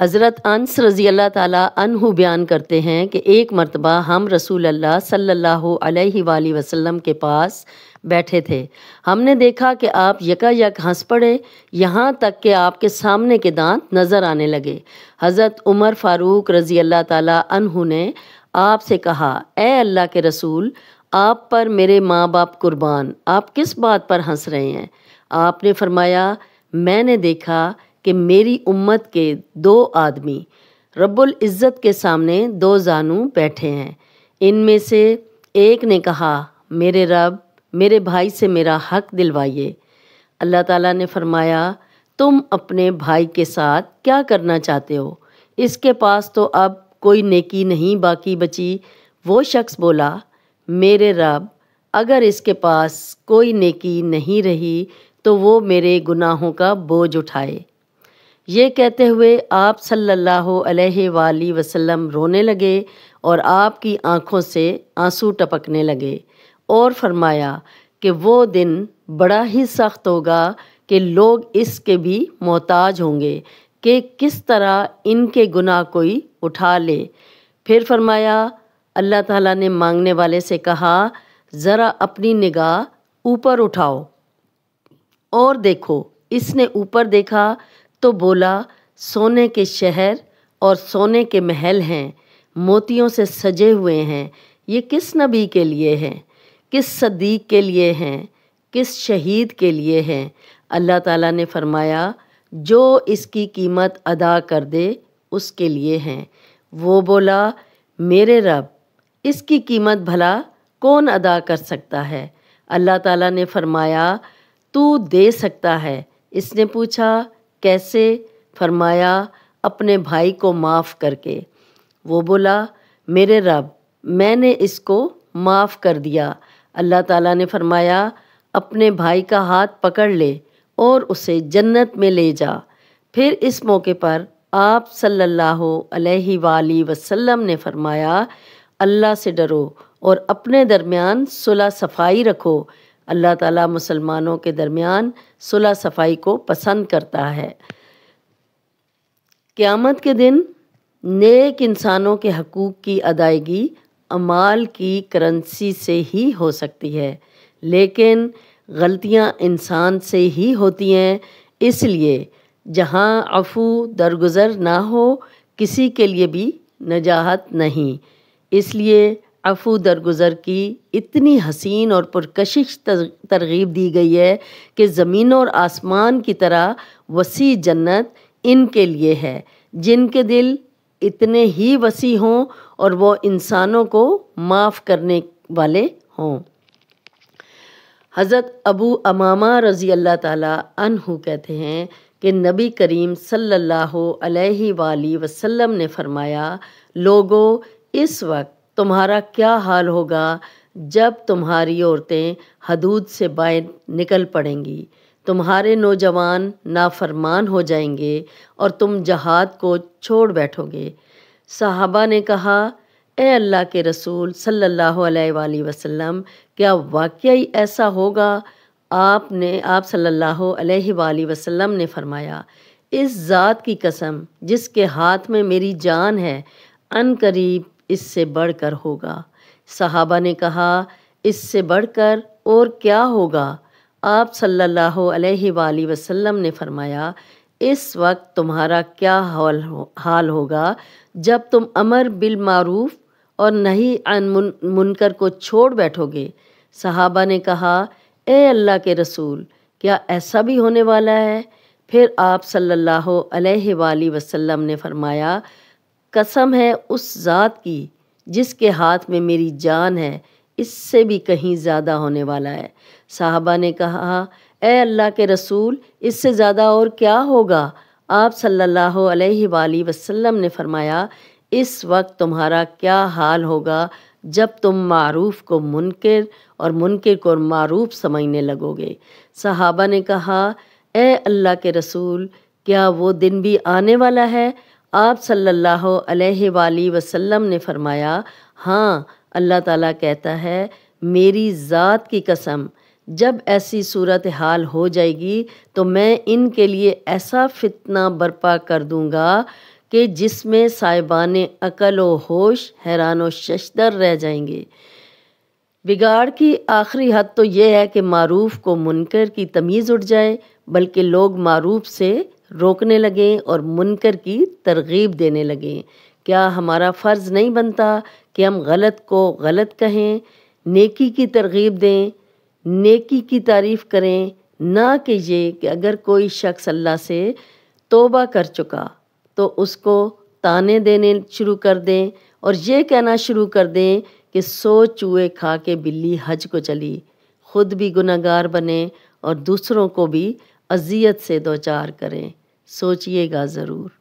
हज़रत अनस रज़ी अल्लाह ताला अनहु बयान करते हैं कि एक मरतबा हम रसूल अल्लाह सल्लल्लाहु अलैहि वसल्लम के पास बैठे थे हमने देखा कि आप यका यक हंस पड़े यहाँ तक कि आपके सामने के दांत नज़र आने लगे हज़रत उमर फ़ारूक रज़ी अल्लाह ताला अनहु ने आपसे कहा ए अल्लाह के रसूल आप पर मेरे माँ बाप कुर्बान आप किस बात पर हंस रहे हैं आपने फरमाया मैंने देखा कि मेरी उम्मत के दो आदमी रब्बुल इज़्ज़त के सामने दो जानू बैठे हैं इनमें से एक ने कहा मेरे रब मेरे भाई से मेरा हक दिलवाइए अल्लाह ताला ने फरमाया तुम अपने भाई के साथ क्या करना चाहते हो इसके पास तो अब कोई नेकी नहीं बाकी बची वो शख्स बोला मेरे रब अगर इसके पास कोई नेकी नहीं रही तो वो मेरे गुनाहों का बोझ उठाए ये कहते हुए आप सल्लल्लाहु अलैहि वाली वसल्लम रोने लगे और आपकी आँखों से आंसू टपकने लगे और फरमाया कि वो दिन बड़ा ही सख्त होगा कि लोग इसके भी मोहताज होंगे कि किस तरह इनके गुनाह कोई उठा ले फिर फरमाया अल्लाह ताला ने मांगने वाले से कहा ज़रा अपनी निगाह ऊपर उठाओ और देखो इसने ऊपर देखा तो बोला सोने के शहर और सोने के महल हैं मोतियों से सजे हुए हैं ये किस नबी के लिए हैं किस सदीक के लिए हैं किस शहीद के लिए हैं अल्लाह ताला ने फरमाया जो इसकी कीमत अदा कर दे उसके लिए हैं वो बोला मेरे रब इसकी कीमत भला कौन अदा कर सकता है अल्लाह ताला ने फरमाया तू दे सकता है इसने पूछा कैसे फरमाया अपने भाई को माफ़ करके वो बोला मेरे रब मैंने इसको माफ़ कर दिया अल्लाह ताला ने फरमाया अपने भाई का हाथ पकड़ ले और उसे जन्नत में ले जा फिर इस मौके पर आप सल्लल्लाहु अलैहि वाली वसल्लम ने फरमाया अल्लाह से डरो और अपने दरमियान सुलह सफाई रखो अल्लाह ताला मुसलमानों के दरमियान सुलह सफाई को पसंद करता है क़्यामत के दिन नेक इंसानों के हकूक़ की अदायगी अमाल की करंसी से ही हो सकती है लेकिन गलतियां इंसान से ही होती हैं इसलिए जहां अफू दरगुजर ना हो किसी के लिए भी नजाहत नहीं इसलिए अफू दरगुजर की इतनी हसीन और पुरकशिश तरगीब दी गई है कि ज़मीन और आसमान की तरह वसी जन्नत इनके लिए है जिनके दिल इतने ही वसी हों और वो इंसानों को माफ़ करने वाले हों हज़रत अबू अमामा रज़ी अल्लाह ताला अनहु कहते हैं कि नबी करीम सल्लल्लाहु अलैहि वसल्लम ने फरमाया लोगों इस वक्त तुम्हारा क्या हाल होगा जब तुम्हारी औरतें हदूद से बाहर निकल पड़ेंगी तुम्हारे नौजवान नाफरमान हो जाएंगे और तुम जहाद को छोड़ बैठोगे साहबा ने कहा ए अल्लाह के रसूल सल्लल्लाहु अलैहि वसल्लम क्या वाकई ऐसा होगा आपने आप सल्लल्लाहु अलैहि वसल्लम ने फरमाया इस ज़ात की कसम जिसके हाथ में मेरी जान है अन करीब इससे बढ़कर होगा सहाबा ने कहा इससे बढ़कर और क्या होगा आप सल्लल्लाहु अलैहि वसल्लम ने फरमाया इस वक्त तुम्हारा क्या हाल हो, हाल होगा जब तुम अमर बिल मारूफ और नहीं अन मुनकर को छोड़ बैठोगे सहाबा ने कहा ए अल्लाह के रसूल क्या ऐसा भी होने वाला है फिर आप सल्लल्लाहु अलैहि वसल्लम ने फरमाया कसम है उस ज़ात की जिसके हाथ में मेरी जान है इससे भी कहीं ज़्यादा होने वाला है साहबा ने कहा अल्लाह के रसूल इससे ज़्यादा और क्या होगा आप सल्लल्लाहु अलैहि वसल्लम ने फरमाया इस वक्त तुम्हारा क्या हाल होगा जब तुम मारूफ को मुनकर और मुनकर को मारूफ समझने लगोगे साहबा ने कहा अल्लाह के रसूल क्या वो दिन भी आने वाला है आप सल्लल्लाहु अलैहि वसल्लम ने फरमाया हाँ अल्लाह ताला कहता है मेरी ज़ात की कसम जब ऐसी सूरत हाल हो जाएगी तो मैं इनके लिए ऐसा फितना बर्पा कर दूँगा कि जिसमें साहिबान अकल व होश हैरान व शशदर रह जाएंगे बिगाड़ की आखिरी हद तो यह है कि मारूफ़ को मुनकर की तमीज़ उठ जाए बल्कि लोग मारूफ से रोकने लगें और मुनकर की तरगीब देने लगें क्या हमारा फ़र्ज़ नहीं बनता कि हम गलत को गलत कहें नेकी की तरगीब दें नेकी की तारीफ़ करें ना कि ये कि अगर कोई शख्स अल्लाह से तोबा कर चुका तो उसको ताने देने शुरू कर दें और ये कहना शुरू कर दें कि सो चूहे खा के बिल्ली हज को चली खुद भी गुनागार बने और दूसरों को भी अजियत से दो चार करें सोचिएगा ज़रूर